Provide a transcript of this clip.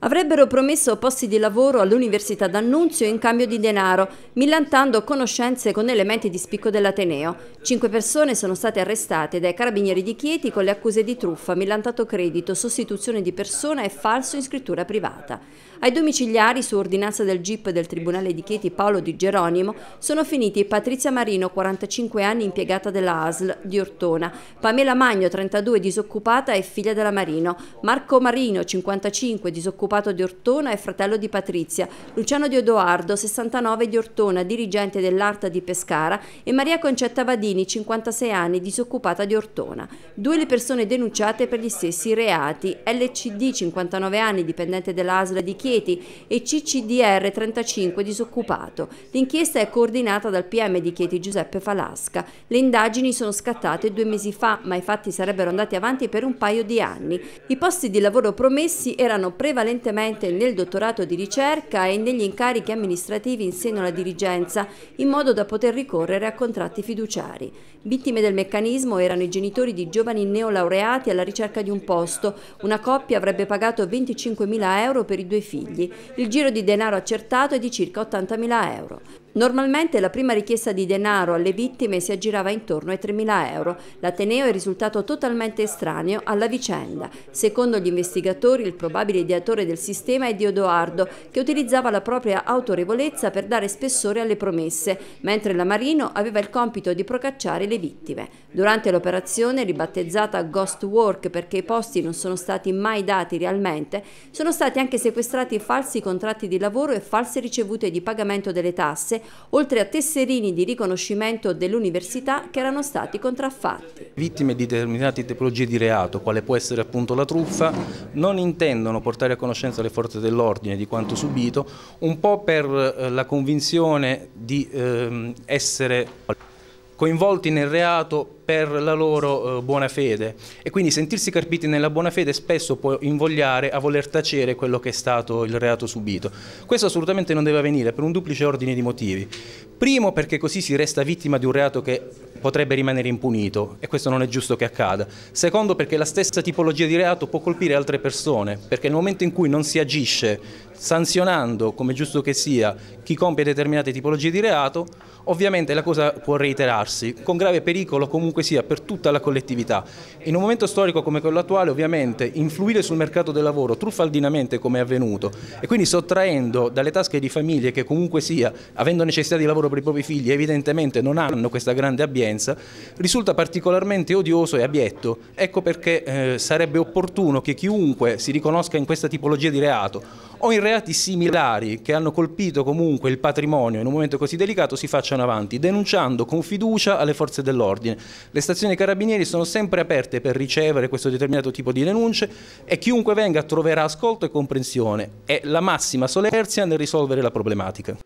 Avrebbero promesso posti di lavoro all'Università d'Annunzio in cambio di denaro, millantando conoscenze con elementi di spicco dell'Ateneo. Cinque persone sono state arrestate dai carabinieri di Chieti con le accuse di truffa, millantato credito, sostituzione di persona e falso in scrittura privata. Ai domiciliari, su ordinanza del GIP del Tribunale di Chieti Paolo Di Geronimo, sono finiti Patrizia Marino, 45 anni, impiegata della ASL di Ortona, Pamela Magno, 32, disoccupata e figlia della Marino, Marco Marino, 55, disoccupato occupato di Ortona, e fratello di Patrizia, Luciano Di Edoardo, 69 di Ortona, dirigente dell'Arta di Pescara e Maria Concetta Vadini, 56 anni, disoccupata di Ortona. Due le persone denunciate per gli stessi reati, LCD 59 anni, dipendente dell'ASL di Chieti e CCDR 35 disoccupato. L'inchiesta è coordinata dal PM di Chieti Giuseppe Falasca. Le indagini sono scattate due mesi fa, ma i fatti sarebbero andati avanti per un paio di anni. I posti di lavoro promessi erano prevalentemente prevalentemente nel dottorato di ricerca e negli incarichi amministrativi in seno alla dirigenza, in modo da poter ricorrere a contratti fiduciari. Vittime del meccanismo erano i genitori di giovani neolaureati alla ricerca di un posto. Una coppia avrebbe pagato 25.000 euro per i due figli. Il giro di denaro accertato è di circa 80.000 euro. Normalmente la prima richiesta di denaro alle vittime si aggirava intorno ai 3.000 euro. L'Ateneo è risultato totalmente estraneo alla vicenda. Secondo gli investigatori il probabile ideatore del sistema è Diodoardo, che utilizzava la propria autorevolezza per dare spessore alle promesse, mentre la Marino aveva il compito di procacciare le vittime. Durante l'operazione, ribattezzata Ghost Work perché i posti non sono stati mai dati realmente, sono stati anche sequestrati falsi contratti di lavoro e false ricevute di pagamento delle tasse oltre a tesserini di riconoscimento dell'università che erano stati contraffatti. Vittime di determinate tipologie di reato, quale può essere appunto la truffa, non intendono portare a conoscenza le forze dell'ordine di quanto subito, un po' per eh, la convinzione di ehm, essere coinvolti nel reato per la loro eh, buona fede e quindi sentirsi carpiti nella buona fede spesso può invogliare a voler tacere quello che è stato il reato subito. Questo assolutamente non deve avvenire per un duplice ordine di motivi. Primo perché così si resta vittima di un reato che potrebbe rimanere impunito e questo non è giusto che accada. Secondo perché la stessa tipologia di reato può colpire altre persone, perché nel momento in cui non si agisce sanzionando, come giusto che sia, chi compie determinate tipologie di reato, ovviamente la cosa può reiterarsi, con grave pericolo comunque comunque sia per tutta la collettività. In un momento storico come quello attuale ovviamente influire sul mercato del lavoro truffaldinamente come è avvenuto e quindi sottraendo dalle tasche di famiglie che comunque sia avendo necessità di lavoro per i propri figli evidentemente non hanno questa grande abbienza risulta particolarmente odioso e abietto. Ecco perché eh, sarebbe opportuno che chiunque si riconosca in questa tipologia di reato o in reati similari che hanno colpito comunque il patrimonio in un momento così delicato si facciano avanti, denunciando con fiducia alle forze dell'ordine. Le stazioni carabinieri sono sempre aperte per ricevere questo determinato tipo di denunce e chiunque venga troverà ascolto e comprensione. È la massima solerzia nel risolvere la problematica.